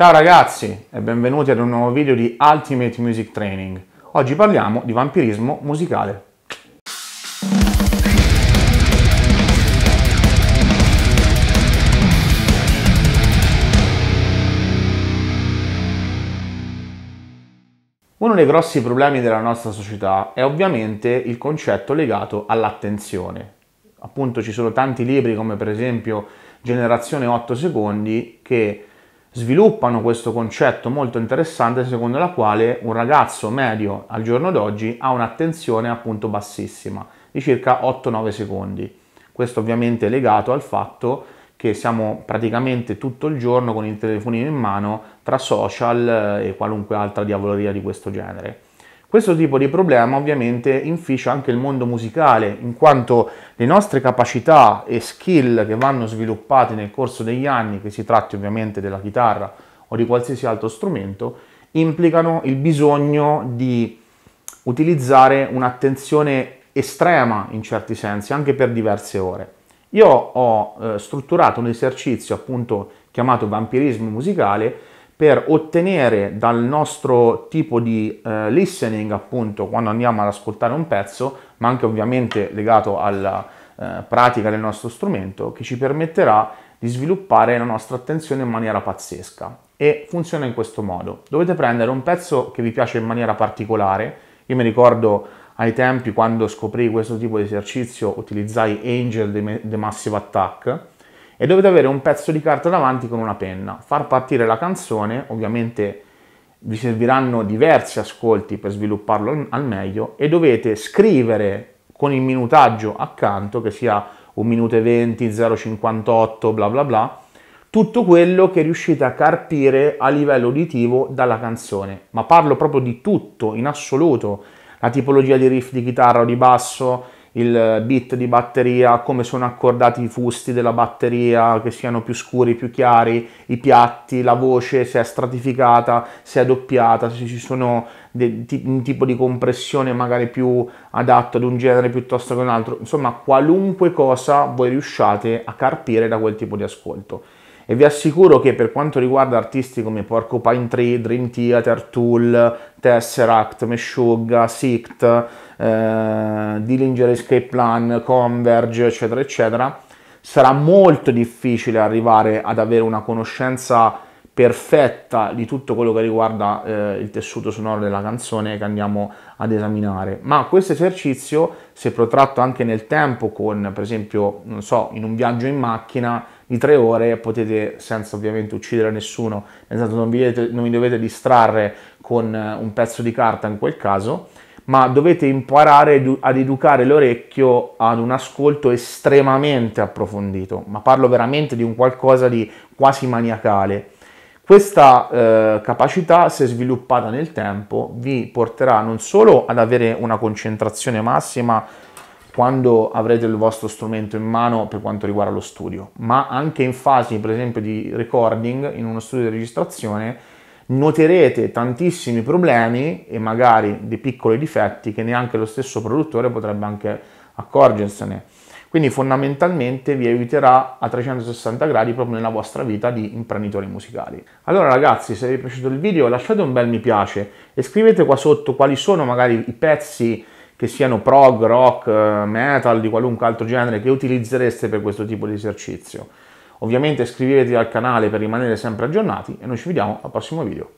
Ciao ragazzi e benvenuti ad un nuovo video di Ultimate Music Training. Oggi parliamo di vampirismo musicale. Uno dei grossi problemi della nostra società è ovviamente il concetto legato all'attenzione. Appunto ci sono tanti libri come per esempio Generazione 8 secondi che sviluppano questo concetto molto interessante secondo la quale un ragazzo medio al giorno d'oggi ha un'attenzione appunto bassissima di circa 8-9 secondi. Questo ovviamente è legato al fatto che siamo praticamente tutto il giorno con il telefonino in mano tra social eh, e qualunque altra diavoleria di questo genere. Questo tipo di problema ovviamente inficia anche il mondo musicale, in quanto le nostre capacità e skill che vanno sviluppate nel corso degli anni, che si tratti ovviamente della chitarra o di qualsiasi altro strumento, implicano il bisogno di utilizzare un'attenzione estrema in certi sensi, anche per diverse ore. Io ho eh, strutturato un esercizio appunto chiamato vampirismo musicale per ottenere dal nostro tipo di eh, listening, appunto, quando andiamo ad ascoltare un pezzo, ma anche ovviamente legato alla eh, pratica del nostro strumento, che ci permetterà di sviluppare la nostra attenzione in maniera pazzesca. E funziona in questo modo. Dovete prendere un pezzo che vi piace in maniera particolare. Io mi ricordo ai tempi quando scoprì questo tipo di esercizio utilizzai Angel The Massive Attack e dovete avere un pezzo di carta davanti con una penna, far partire la canzone, ovviamente vi serviranno diversi ascolti per svilupparlo al meglio e dovete scrivere con il minutaggio accanto, che sia 1 minuto e 20, 0,58, bla bla bla, tutto quello che riuscite a carpire a livello uditivo dalla canzone, ma parlo proprio di tutto in assoluto, la tipologia di riff di chitarra o di basso, il bit di batteria, come sono accordati i fusti della batteria, che siano più scuri, più chiari, i piatti, la voce, se è stratificata, se è doppiata, se ci sono de- t- un tipo di compressione magari più adatto ad un genere piuttosto che un altro, insomma qualunque cosa voi riusciate a carpire da quel tipo di ascolto e vi assicuro che per quanto riguarda artisti come Porcupine Tree, Dream Theater, Tool, Tesseract, Meshuggah, Sict, eh, Dillinger Escape Plan, Converge, eccetera, eccetera, sarà molto difficile arrivare ad avere una conoscenza perfetta di tutto quello che riguarda eh, il tessuto sonoro della canzone che andiamo ad esaminare. Ma questo esercizio, se protratto anche nel tempo con, per esempio, non so, in un viaggio in macchina, di tre ore potete, senza ovviamente uccidere nessuno, nel senso non vi, dovete, non vi dovete distrarre con eh, un pezzo di carta in quel caso, ma dovete imparare ad educare l'orecchio ad un ascolto estremamente approfondito, ma parlo veramente di un qualcosa di quasi maniacale. Questa eh, capacità, se sviluppata nel tempo, vi porterà non solo ad avere una concentrazione massima quando avrete il vostro strumento in mano per quanto riguarda lo studio, ma anche in fasi per esempio di recording, in uno studio di registrazione, noterete tantissimi problemi e magari dei piccoli difetti che neanche lo stesso produttore potrebbe anche accorgersene. Quindi fondamentalmente vi aiuterà a 360 gradi proprio nella vostra vita di imprenditori musicali. Allora ragazzi, se vi è piaciuto il video lasciate un bel mi piace e scrivete qua sotto quali sono magari i pezzi che siano prog, rock, eh, metal, di qualunque altro genere che utilizzereste per questo tipo di esercizio. Ovviamente iscrivetevi al canale per rimanere sempre aggiornati e noi ci vediamo al prossimo video.